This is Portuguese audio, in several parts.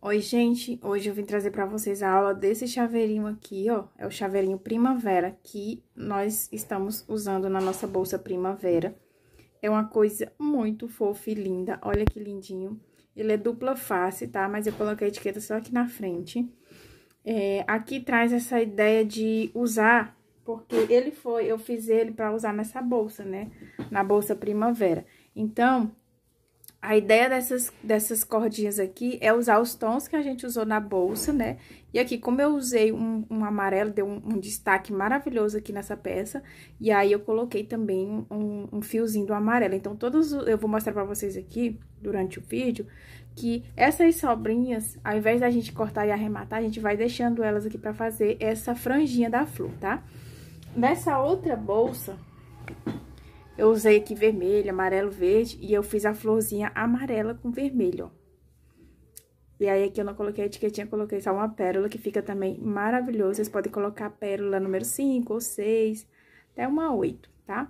Oi, gente! Hoje eu vim trazer para vocês a aula desse chaveirinho aqui, ó. É o chaveirinho Primavera, que nós estamos usando na nossa bolsa Primavera. É uma coisa muito fofa e linda, olha que lindinho. Ele é dupla face, tá? Mas eu coloquei a etiqueta só aqui na frente. É, aqui traz essa ideia de usar, porque ele foi... Eu fiz ele para usar nessa bolsa, né? Na bolsa Primavera. Então, a ideia dessas, dessas cordinhas aqui é usar os tons que a gente usou na bolsa, né? E aqui, como eu usei um, um amarelo, deu um, um, destaque maravilhoso aqui nessa peça. E aí, eu coloquei também um, um fiozinho do amarelo. Então, todos... Eu vou mostrar pra vocês aqui, durante o vídeo, que essas sobrinhas, ao invés da gente cortar e arrematar, a gente vai deixando elas aqui pra fazer essa franjinha da flor, tá? Nessa outra bolsa, eu usei aqui vermelho, amarelo, verde e eu fiz a florzinha amarela com vermelho, ó. E aí, aqui eu não coloquei a etiquetinha, coloquei só uma pérola, que fica também maravilhoso. Vocês podem colocar pérola número 5 ou 6, até uma 8, tá?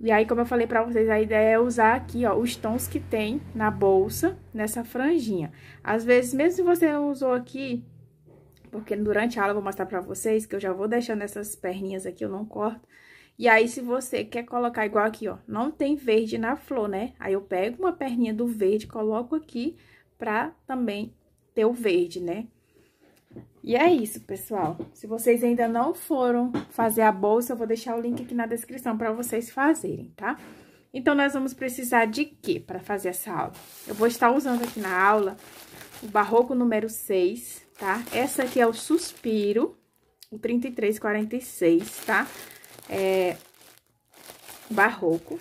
E aí, como eu falei pra vocês, a ideia é usar aqui, ó, os tons que tem na bolsa, nessa franjinha. Às vezes, mesmo se você não usou aqui, porque durante a aula eu vou mostrar pra vocês, que eu já vou deixando essas perninhas aqui, eu não corto. E aí, se você quer colocar igual aqui, ó, não tem verde na flor, né? Aí, eu pego uma perninha do verde, coloco aqui pra também ter o verde, né? E é isso, pessoal. Se vocês ainda não foram fazer a bolsa, eu vou deixar o link aqui na descrição para vocês fazerem, tá? Então, nós vamos precisar de quê para fazer essa aula? Eu vou estar usando aqui na aula o barroco número 6, tá? Essa aqui é o suspiro, o 3346, tá? é, barroco.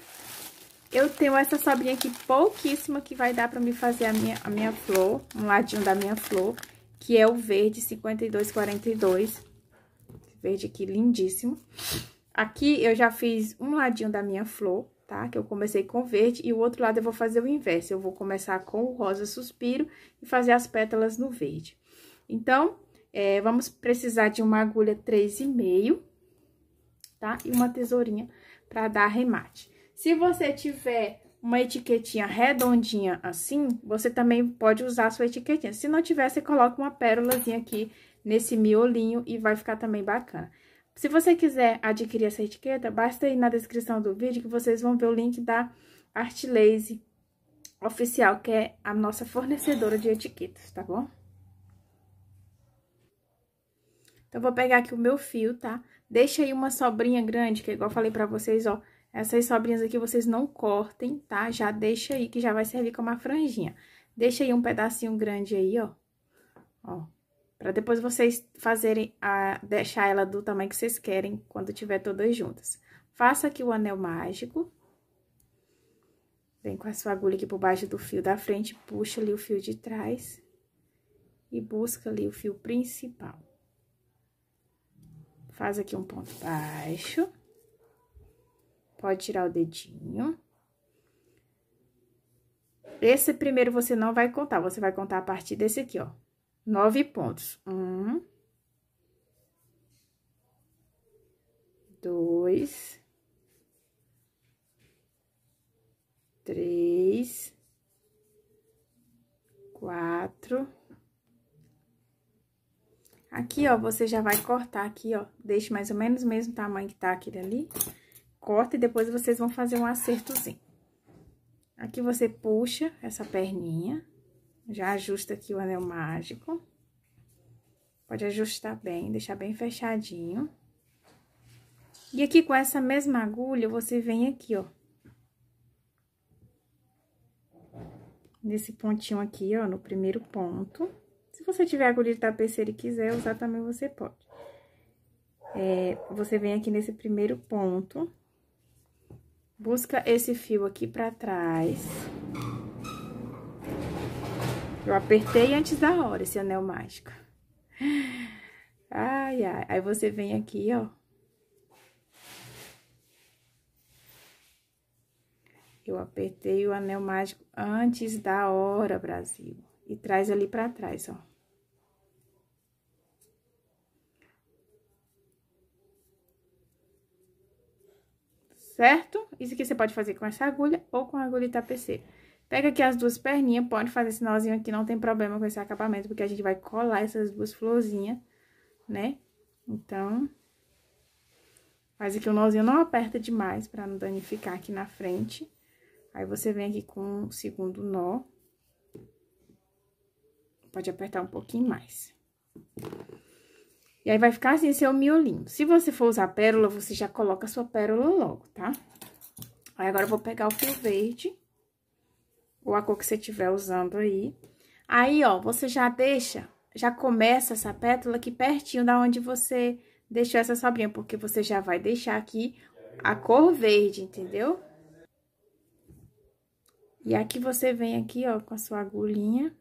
Eu tenho essa sobrinha aqui pouquíssima que vai dar para me fazer a minha, a minha flor, um ladinho da minha flor, que é o verde 5242. Verde aqui, lindíssimo. Aqui eu já fiz um ladinho da minha flor, tá? Que eu comecei com verde e o outro lado eu vou fazer o inverso. Eu vou começar com o rosa suspiro e fazer as pétalas no verde. Então, é, vamos precisar de uma agulha 3,5 tá? E uma tesourinha para dar remate. Se você tiver uma etiquetinha redondinha assim, você também pode usar a sua etiquetinha. Se não tiver, você coloca uma pérolazinha aqui nesse miolinho e vai ficar também bacana. Se você quiser adquirir essa etiqueta, basta ir na descrição do vídeo que vocês vão ver o link da Artlaze oficial, que é a nossa fornecedora de etiquetas, tá bom? Então, vou pegar aqui o meu fio, tá? Deixa aí uma sobrinha grande, que é igual eu falei pra vocês, ó. Essas sobrinhas aqui vocês não cortem, tá? Já deixa aí, que já vai servir como uma franjinha. Deixa aí um pedacinho grande aí, ó. Ó. Pra depois vocês fazerem a... Deixar ela do tamanho que vocês querem, quando tiver todas juntas. Faça aqui o anel mágico. Vem com a sua agulha aqui por baixo do fio da frente, puxa ali o fio de trás. E busca ali o fio principal. Faz aqui um ponto baixo. Pode tirar o dedinho. Esse primeiro você não vai contar, você vai contar a partir desse aqui, ó. Nove pontos. Um. Dois. Aqui, ó, você já vai cortar aqui, ó, deixa mais ou menos o mesmo tamanho que tá aquele ali. Corta e depois vocês vão fazer um acertozinho. Aqui você puxa essa perninha, já ajusta aqui o anel mágico. Pode ajustar bem, deixar bem fechadinho. E aqui com essa mesma agulha, você vem aqui, ó. Nesse pontinho aqui, ó, no primeiro ponto. Se você tiver agulha de tapeceiro e quiser usar também, você pode. É, você vem aqui nesse primeiro ponto, busca esse fio aqui pra trás. Eu apertei antes da hora esse anel mágico. Ai, ai. Aí você vem aqui, ó. Eu apertei o anel mágico antes da hora, Brasil. E traz ali pra trás, ó. certo? Isso aqui você pode fazer com essa agulha ou com a agulha de tapeceiro. Pega aqui as duas perninhas, pode fazer esse nozinho aqui, não tem problema com esse acabamento, porque a gente vai colar essas duas florzinhas, né? Então, faz aqui o um nozinho, não aperta demais pra não danificar aqui na frente. Aí, você vem aqui com o segundo nó. Pode apertar um pouquinho mais. E aí, vai ficar assim seu é miolinho. Se você for usar pérola, você já coloca a sua pérola logo, tá? Aí, agora, eu vou pegar o fio verde, ou a cor que você estiver usando aí. Aí, ó, você já deixa, já começa essa pétala aqui pertinho da onde você deixou essa sobrinha, porque você já vai deixar aqui a cor verde, entendeu? E aqui você vem aqui, ó, com a sua agulhinha.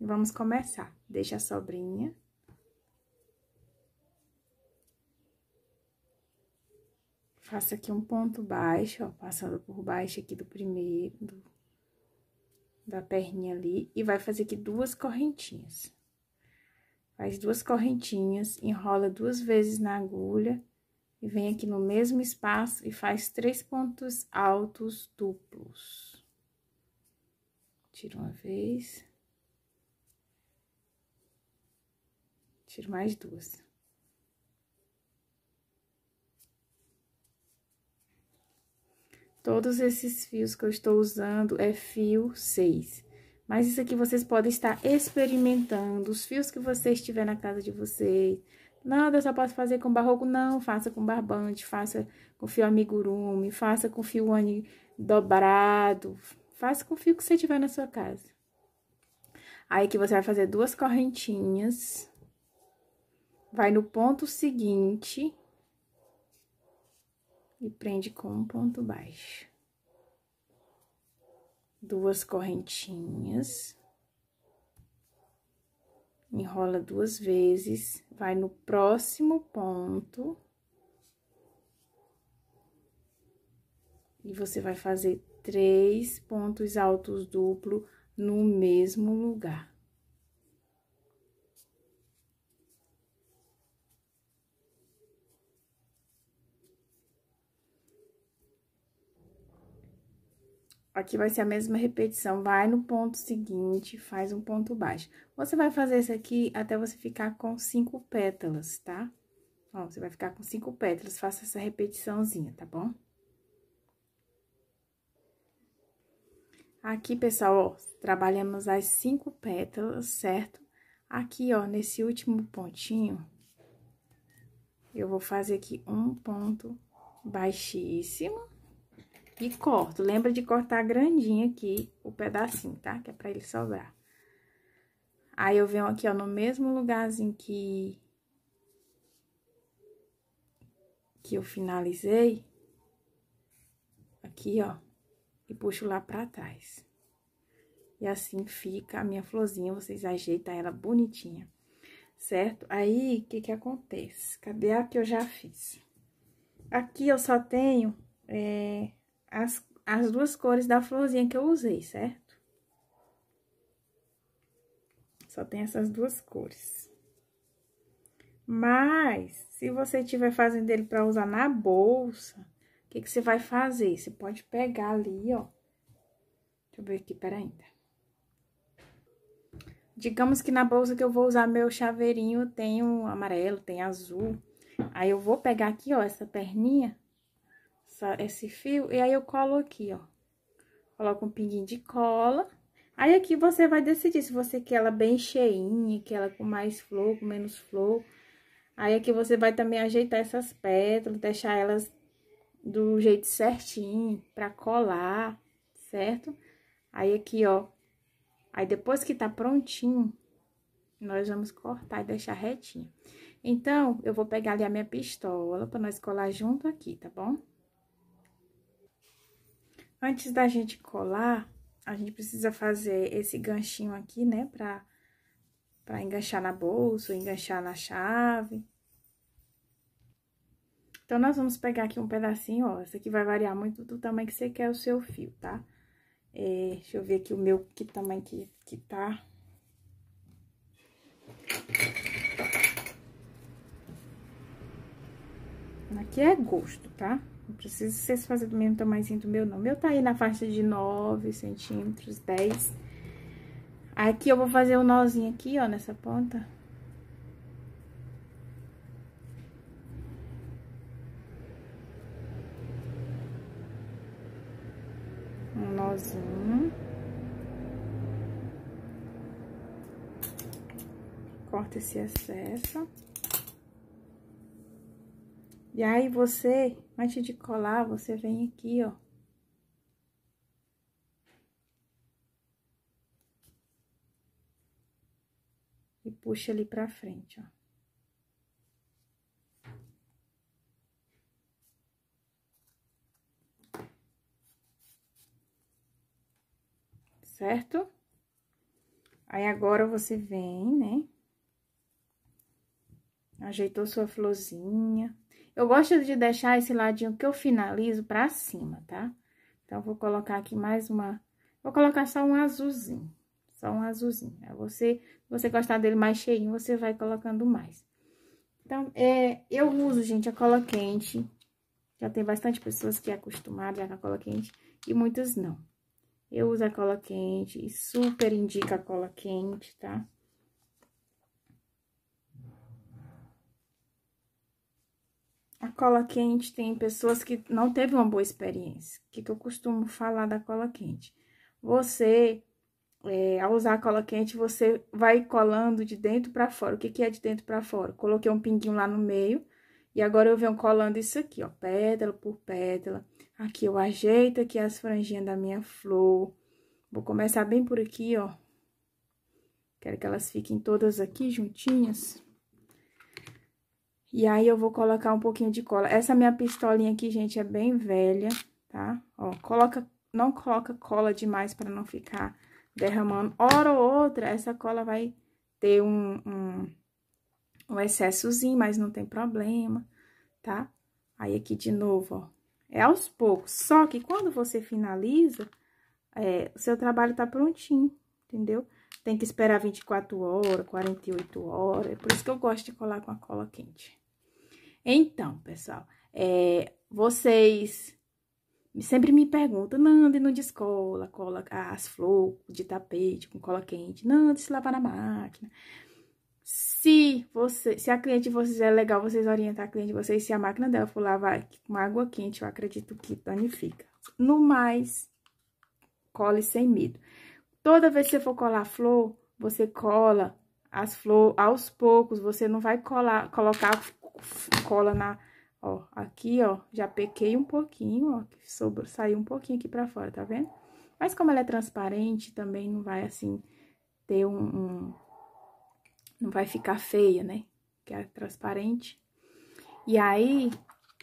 E vamos começar. Deixa a sobrinha. faço aqui um ponto baixo, ó, passando por baixo aqui do primeiro, do, da perninha ali, e vai fazer aqui duas correntinhas. Faz duas correntinhas, enrola duas vezes na agulha, e vem aqui no mesmo espaço e faz três pontos altos duplos. Tira uma vez. Tira mais duas. Todos esses fios que eu estou usando é fio 6. Mas isso aqui vocês podem estar experimentando, os fios que vocês tiver na casa de vocês. Nada, eu só posso fazer com barroco. Não, faça com barbante, faça com fio amigurumi, faça com fio ani dobrado. Faça com fio que você tiver na sua casa. Aí, que você vai fazer duas correntinhas. Vai no ponto seguinte e prende com um ponto baixo. Duas correntinhas. Enrola duas vezes, vai no próximo ponto. E você vai fazer três pontos altos duplo no mesmo lugar. Aqui vai ser a mesma repetição, vai no ponto seguinte, faz um ponto baixo. Você vai fazer isso aqui até você ficar com cinco pétalas, tá? Ó, você vai ficar com cinco pétalas, faça essa repetiçãozinha, tá bom? Aqui, pessoal, ó, trabalhamos as cinco pétalas, certo? Aqui, ó, nesse último pontinho, eu vou fazer aqui um ponto baixíssimo e corto. Lembra de cortar grandinho aqui o pedacinho, tá? Que é pra ele sobrar. Aí, eu venho aqui, ó, no mesmo lugarzinho que... Que eu finalizei. Aqui, ó. E puxo lá pra trás. E assim fica a minha florzinha, vocês ajeitam ela bonitinha, certo? Aí, o que que acontece? Cadê a que eu já fiz? Aqui eu só tenho é, as, as duas cores da florzinha que eu usei, certo? Só tem essas duas cores. Mas, se você estiver fazendo ele para usar na bolsa, o que, que você vai fazer? Você pode pegar ali, ó. Deixa eu ver aqui, peraí. ainda. Digamos que na bolsa que eu vou usar meu chaveirinho tem um amarelo, tem azul. Aí, eu vou pegar aqui, ó, essa perninha essa, esse fio, e aí eu colo aqui, ó. Coloco um pinguinho de cola. Aí aqui você vai decidir se você quer ela bem cheinha, quer ela com mais flor, com menos flor. Aí aqui você vai também ajeitar essas pétalas, deixar elas do jeito certinho pra colar, certo? Aí aqui, ó. Aí depois que tá prontinho, nós vamos cortar e deixar retinho. Então, eu vou pegar ali a minha pistola pra nós colar junto aqui, tá bom? Antes da gente colar, a gente precisa fazer esse ganchinho aqui, né? Pra, pra enganchar na bolsa, enganchar na chave. Então, nós vamos pegar aqui um pedacinho, ó. Isso aqui vai variar muito do tamanho que você quer o seu fio, tá? É, deixa eu ver aqui o meu, que tamanho que, que tá. Aqui é gosto, tá? Tá? Não precisa vocês fazerem do mesmo tamanhozinho do meu, não. O meu tá aí na faixa de 9 centímetros, 10. Aqui eu vou fazer um nozinho aqui, ó, nessa ponta. Um nozinho. Corta esse excesso. E aí você, antes de colar, você vem aqui, ó. E puxa ali pra frente, ó. certo? Aí agora você vem, né? Ajeitou sua florzinha. Eu gosto de deixar esse ladinho que eu finalizo pra cima, tá? Então, vou colocar aqui mais uma... Vou colocar só um azulzinho, só um azulzinho. Aí, você, você gostar dele mais cheinho, você vai colocando mais. Então, é, eu uso, gente, a cola quente. Já tem bastante pessoas que é acostumada com a cola quente e muitas não. Eu uso a cola quente e super indica a cola quente, tá? A cola quente tem pessoas que não teve uma boa experiência. O que, que eu costumo falar da cola quente? Você, é, ao usar a cola quente, você vai colando de dentro para fora. O que, que é de dentro para fora? Coloquei um pinguinho lá no meio e agora eu venho colando isso aqui, ó, pétala por pétala. Aqui eu ajeito aqui as franjinhas da minha flor. Vou começar bem por aqui, ó. Quero que elas fiquem todas aqui juntinhas. E aí, eu vou colocar um pouquinho de cola. Essa minha pistolinha aqui, gente, é bem velha, tá? Ó, coloca, não coloca cola demais para não ficar derramando. Hora ou outra, essa cola vai ter um, um, um excessozinho, mas não tem problema, tá? Aí, aqui de novo, ó. É aos poucos. Só que quando você finaliza, é, o seu trabalho tá prontinho, entendeu? Tem que esperar 24 horas, 48 horas. É por isso que eu gosto de colar com a cola quente. Então, pessoal, é, vocês sempre me perguntam, Nanda, não descola, cola as flores de tapete com cola quente, Nanda, se lavar na máquina. Se você, se a cliente de vocês é legal, vocês orientar a cliente de vocês, se a máquina dela for lavar com água quente, eu acredito que danifica. No mais, cole sem medo. Toda vez que você for colar flor, você cola as flores aos poucos, você não vai colar, colocar cola na, ó, aqui, ó, já pequei um pouquinho, ó, que sobrou, saiu um pouquinho aqui pra fora, tá vendo? Mas como ela é transparente, também não vai, assim, ter um, um não vai ficar feia, né? Que é transparente. E aí,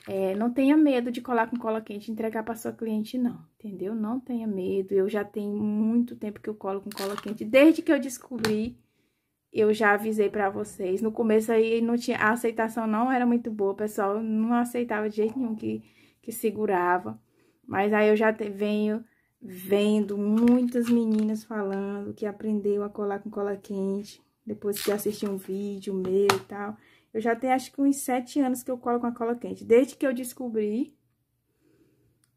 é, não tenha medo de colar com cola quente e entregar para sua cliente, não, entendeu? Não tenha medo. Eu já tenho muito tempo que eu colo com cola quente, desde que eu descobri eu já avisei para vocês. No começo aí não tinha, a aceitação não era muito boa, o pessoal não aceitava de jeito nenhum que, que segurava. Mas aí eu já te, venho vendo muitas meninas falando que aprendeu a colar com cola quente, depois que assistiu um vídeo meu e tal. Eu já tenho acho que uns sete anos que eu colo com a cola quente. Desde que eu descobri,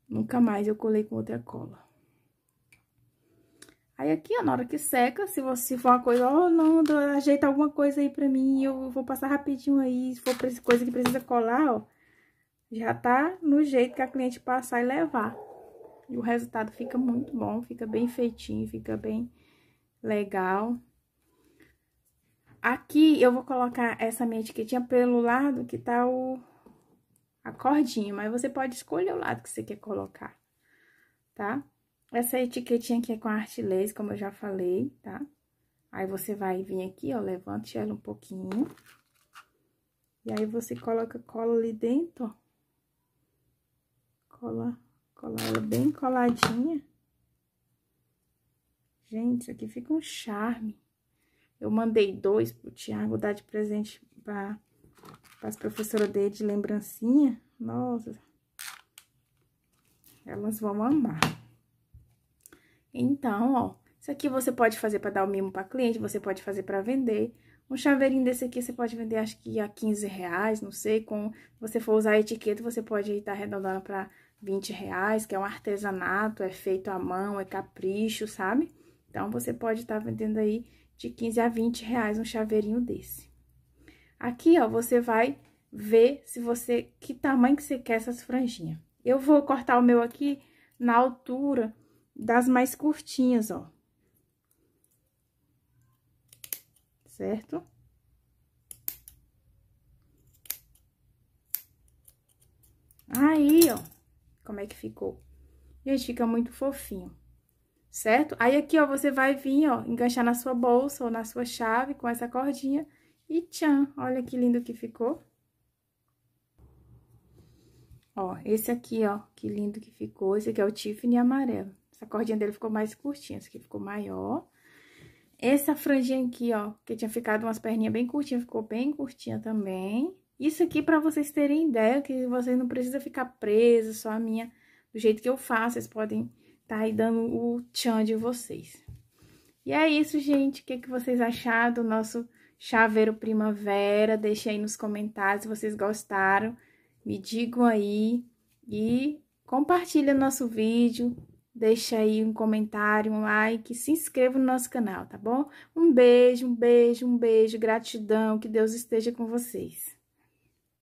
nunca mais eu colei com outra cola. Aí aqui, ó, na hora que seca, se você for uma coisa, ó, oh, ajeita alguma coisa aí pra mim, eu vou passar rapidinho aí, se for coisa que precisa colar, ó, já tá no jeito que a cliente passar e levar. E o resultado fica muito bom, fica bem feitinho, fica bem legal. Aqui eu vou colocar essa minha etiquetinha pelo lado que tá o a cordinha, mas você pode escolher o lado que você quer colocar, tá? Tá? Essa etiquetinha aqui é com arte lace, como eu já falei, tá? Aí, você vai vir aqui, ó, levante ela um pouquinho. E aí, você coloca cola ali dentro, ó. Cola, cola ela bem coladinha. Gente, isso aqui fica um charme. Eu mandei dois pro Tiago dar de presente pra, as professoras dele de lembrancinha. Nossa, elas vão amar. Então, ó, isso aqui você pode fazer para dar o mimo para cliente, você pode fazer para vender. Um chaveirinho desse aqui você pode vender, acho que a 15 reais, não sei, com... Se você for usar a etiqueta, você pode estar arredondando para 20 reais, que é um artesanato, é feito à mão, é capricho, sabe? Então, você pode estar tá vendendo aí de 15 a 20 reais um chaveirinho desse. Aqui, ó, você vai ver se você... Que tamanho que você quer essas franjinhas. Eu vou cortar o meu aqui na altura das mais curtinhas, ó. Certo? Aí, ó, como é que ficou. Gente, fica muito fofinho, certo? Aí, aqui, ó, você vai vir, ó, enganchar na sua bolsa ou na sua chave com essa cordinha e tchan, olha que lindo que ficou. Ó, esse aqui, ó, que lindo que ficou. Esse aqui é o Tiffany amarelo. Essa cordinha dele ficou mais curtinha, essa aqui ficou maior. Essa franjinha aqui, ó, que tinha ficado umas perninhas bem curtinhas, ficou bem curtinha também. Isso aqui para vocês terem ideia, que vocês não precisam ficar presos, só a minha, do jeito que eu faço, vocês podem tá aí dando o tchan de vocês. E é isso, gente, o que, que vocês acharam do nosso chaveiro primavera? Deixem aí nos comentários se vocês gostaram, me digam aí e compartilha nosso vídeo, Deixa aí um comentário, um like, se inscreva no nosso canal, tá bom? Um beijo, um beijo, um beijo, gratidão, que Deus esteja com vocês.